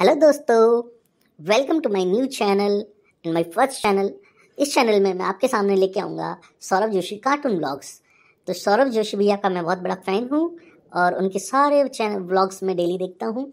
hello दोस्तों welcome to my new channel and my first channel इस channel में मैं आपके सामने लेके आऊँगा सौरभ जोशी कार्टून ब्लॉग्स तो सौरभ जोशी भैया का मैं बहुत बड़ा फ़ैन हूँ और उनके सारे चैनल ब्लॉग्स मैं डेली देखता हूँ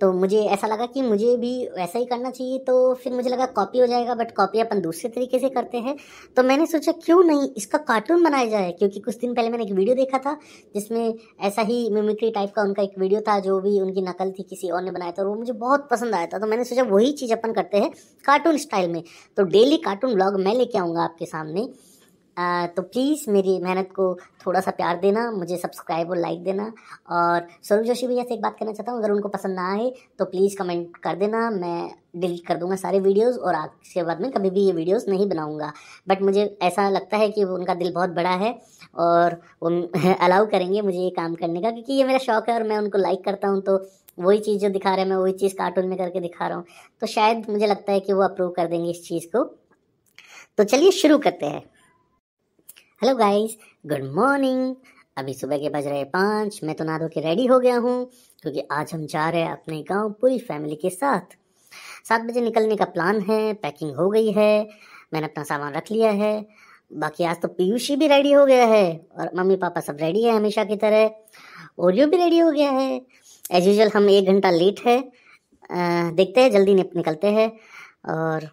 तो मुझे ऐसा लगा कि मुझे भी वैसा ही करना चाहिए तो फिर मुझे लगा कॉपी हो जाएगा बट कॉपी अपन दूसरे तरीके से करते हैं तो मैंने सोचा क्यों नहीं इसका कार्टून बनाया जाए क्योंकि कुछ दिन पहले मैंने एक वीडियो देखा था जिसमें ऐसा ही मिमिक्री टाइप का उनका एक वीडियो था जो भी उनकी नकल थी किसी और ने बनाया था और वो मुझे बहुत पसंद आया था तो मैंने सोचा वही चीज़ अपन करते हैं कार्टून स्टाइल में तो डेली कार्टून ब्लॉग मैं लेके आऊँगा आपके सामने तो प्लीज़ मेरी मेहनत को थोड़ा सा प्यार देना मुझे सब्सक्राइब और लाइक देना और स्वरूप जोशी भैया से एक बात करना चाहता हूँ अगर उनको पसंद ना आए तो प्लीज़ कमेंट कर देना मैं डिलीट कर दूंगा सारे वीडियोस और आज के बाद में कभी भी ये वीडियोस नहीं बनाऊंगा बट मुझे ऐसा लगता है कि उनका दिल बहुत बड़ा है और वो अलाउ करेंगे मुझे ये काम करने का क्योंकि ये मेरा शौक है और मैं उनको लाइक करता हूँ तो वही चीज़ जो दिखा रहे हैं मैं वही चीज़ कार्टून में करके दिखा रहा हूँ तो शायद मुझे लगता है कि वो अप्रूव कर देंगे इस चीज़ को तो चलिए शुरू करते हैं हेलो गाइस गुड मॉर्निंग अभी सुबह के बज रहे पाँच मैं तो ना धो के रेडी हो गया हूँ क्योंकि आज हम जा रहे हैं अपने गांव पूरी फैमिली के साथ सात बजे निकलने का प्लान है पैकिंग हो गई है मैंने अपना सामान रख लिया है बाकी आज तो पीयूषी भी रेडी हो गया है और मम्मी पापा सब रेडी है हमेशा की तरह ओरियो भी रेडी हो गया है एज यूजल हम एक घंटा लेट है आ, देखते हैं जल्दी निकलते हैं और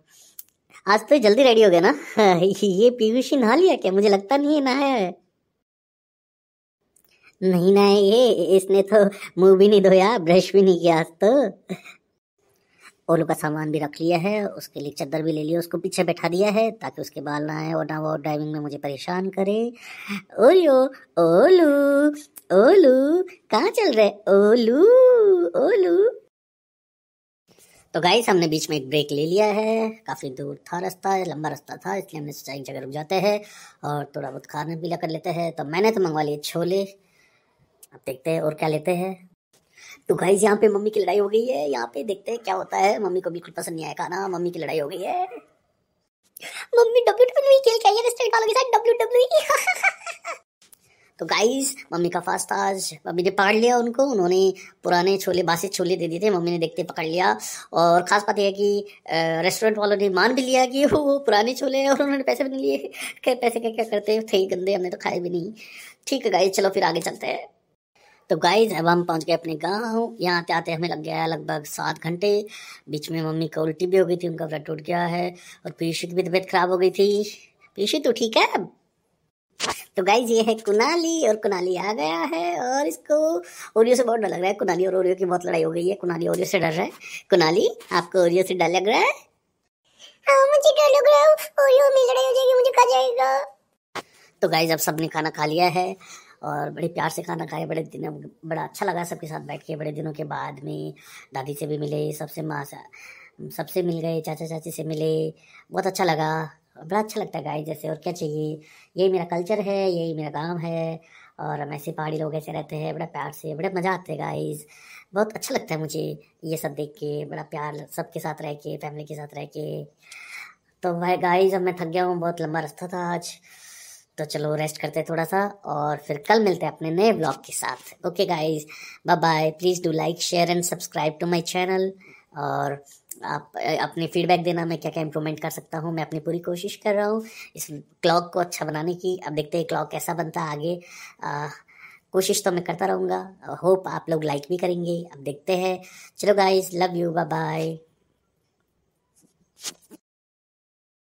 आज तो जल्दी रेडी हो गया ना ये पीयूषी नहा लिया क्या मुझे लगता नहीं है नहाया है नहीं ना ये इसने तो मुंह भी नहीं धोया ब्रश भी नहीं किया आज तो ओलू का सामान भी रख लिया है उसके लिए चद्दर भी ले लिया उसको पीछे बैठा दिया है ताकि उसके बाल ना आए और ना वो ड्राइविंग में मुझे परेशान करे ओयो ओलू ओलू कहाँ चल रहे ओलू ओलू तो गाइस हमने बीच में एक ब्रेक ले लिया है काफ़ी दूर था रास्ता लंबा रास्ता था इसलिए हमने सोचा एक जगह रुक जाते हैं और थोड़ा बहुत खाना पीला कर लेते हैं तो मैंने तो मंगवा लिए छोले अब देखते हैं और क्या लेते हैं तो गाइस यहाँ पे मम्मी की लड़ाई हो गई है यहाँ पे देखते हैं क्या होता है मम्मी को बिल्कुल पसंद नहीं आया खाना मम्मी की लड़ाई हो गई है मम्मी डब्ल्यू डब्ल्यू e खेल के आई है के साथ डब्ल्यू डब्ल्यू तो गाइस मम्मी का फास्ट आज मम्मी ने पकड़ लिया उनको उन्होंने पुराने छोले बासी छोले दे दिए थे मम्मी ने देखते पकड़ लिया और ख़ास बात यह है कि रेस्टोरेंट वालों ने मान भी लिया कि वो पुराने छोले हैं और उन्होंने पैसे भी नहीं लिए क्या पैसे क्या क्या करते थे ही गंदे हमने तो खाए भी नहीं ठीक है गाइज चलो फिर आगे चलते हैं तो गाइज अब हम पहुंच गए अपने गांव यहाँ आते आते हमें लग गया लगभग सात घंटे बीच में मम्मी को उल्टी भी हो गई थी उनका ब्लड टूट गया है और पीछे की भी तबीयत खराब हो गई थी पीछे तो ठीक है तो गाइज ये है कुनाली और कुनाली आ गया है और इसको ओरियो से बहुत डर लग रहा है कुनाली और ओरियो की बहुत लड़ाई हो गई है कुनाली ओरियो से डर रहा है कुनाली आपको ओरियो से डर लग रहा है हाँ मुझे डर लग रहा है ओरियो में लड़ाई हो जाएगी मुझे खा जाएगा तो गाइज अब सबने खाना खा लिया है और बड़े प्यार से खाना खाया बड़े दिन बड़ा अच्छा लगा सबके साथ बैठ के बड़े दिनों के बाद में दादी से भी मिले सबसे माँ सबसे मिल गए चाचा चाची से मिले बहुत अच्छा लगा बड़ा अच्छा लगता है गाय जैसे और क्या चाहिए यही मेरा कल्चर है यही मेरा काम है और हम ऐसे पहाड़ी लोग ऐसे रहते हैं बड़ा प्यार से बड़े मज़ा आते हैं गाइज़ बहुत अच्छा लगता है मुझे ये सब देख के बड़ा प्यार सबके साथ रह के फैमिली के साथ रह के तो भाई गाइज अब मैं थक गया हूँ बहुत लंबा रास्ता था आज तो चलो रेस्ट करते हैं थोड़ा सा और फिर कल मिलते हैं अपने नए ब्लॉग के साथ okay guys bye bye please do like share and subscribe to my channel और आप अपने फीडबैक देना मैं क्या क्या इम्प्रूवमेंट कर सकता हूँ मैं अपनी पूरी कोशिश कर रहा हूँ इस क्लॉक को अच्छा बनाने की अब देखते हैं क्लॉक कैसा बनता है आगे आ, कोशिश तो मैं करता रहूँगा होप आप लोग लाइक भी करेंगे अब देखते हैं चलो guys love you bye bye